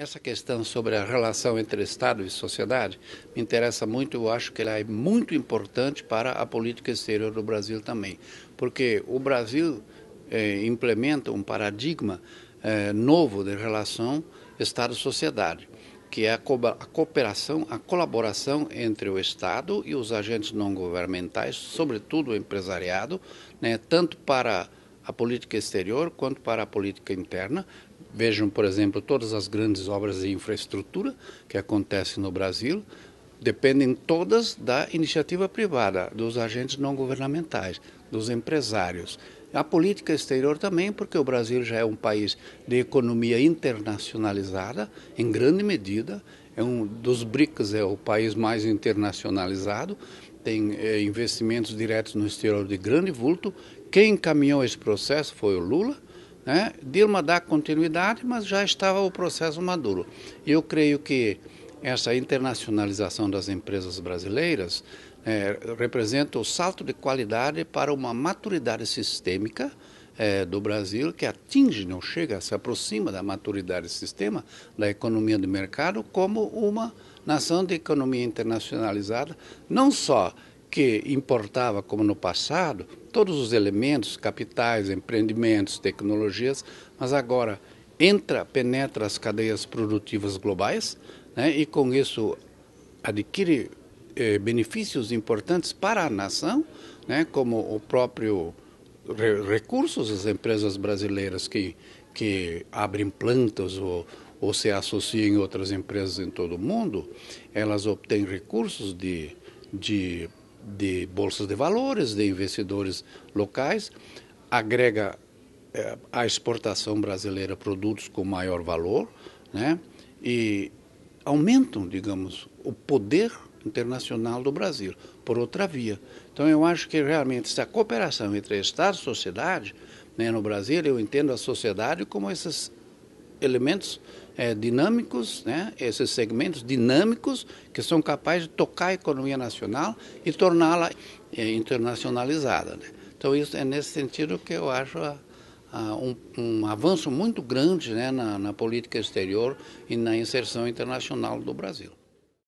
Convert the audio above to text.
Essa questão sobre a relação entre Estado e sociedade me interessa muito, eu acho que ela é muito importante para a política exterior do Brasil também, porque o Brasil eh, implementa um paradigma eh, novo de relação Estado-sociedade, que é a, co a cooperação, a colaboração entre o Estado e os agentes não governamentais, sobretudo o empresariado, né, tanto para a política exterior quanto para a política interna, Vejam, por exemplo, todas as grandes obras de infraestrutura que acontecem no Brasil dependem todas da iniciativa privada, dos agentes não governamentais, dos empresários. A política exterior também, porque o Brasil já é um país de economia internacionalizada, em grande medida. É um dos BRICS, é o país mais internacionalizado, tem é, investimentos diretos no exterior de grande vulto. Quem encaminhou esse processo foi o Lula né? Dilma dá continuidade, mas já estava o processo maduro. Eu creio que essa internacionalização das empresas brasileiras é, representa o salto de qualidade para uma maturidade sistêmica é, do Brasil que atinge, não chega, se aproxima da maturidade sistema da economia de mercado como uma nação de economia internacionalizada, não só que importava, como no passado, todos os elementos, capitais, empreendimentos, tecnologias, mas agora entra, penetra as cadeias produtivas globais né, e com isso adquire eh, benefícios importantes para a nação, né, como o próprio re recursos das empresas brasileiras que, que abrem plantas ou, ou se associam em outras empresas em todo o mundo, elas obtêm recursos de, de de bolsas de valores, de investidores locais, agrega à eh, exportação brasileira produtos com maior valor, né? E aumentam, digamos, o poder internacional do Brasil por outra via. Então eu acho que realmente essa cooperação entre Estado e sociedade, né, no Brasil eu entendo a sociedade como essas elementos é, dinâmicos, né? esses segmentos dinâmicos que são capazes de tocar a economia nacional e torná-la é, internacionalizada. Né? Então, isso é nesse sentido que eu acho a, a, um, um, avanço muito grande né? na, na política exterior e na inserção internacional do Brasil.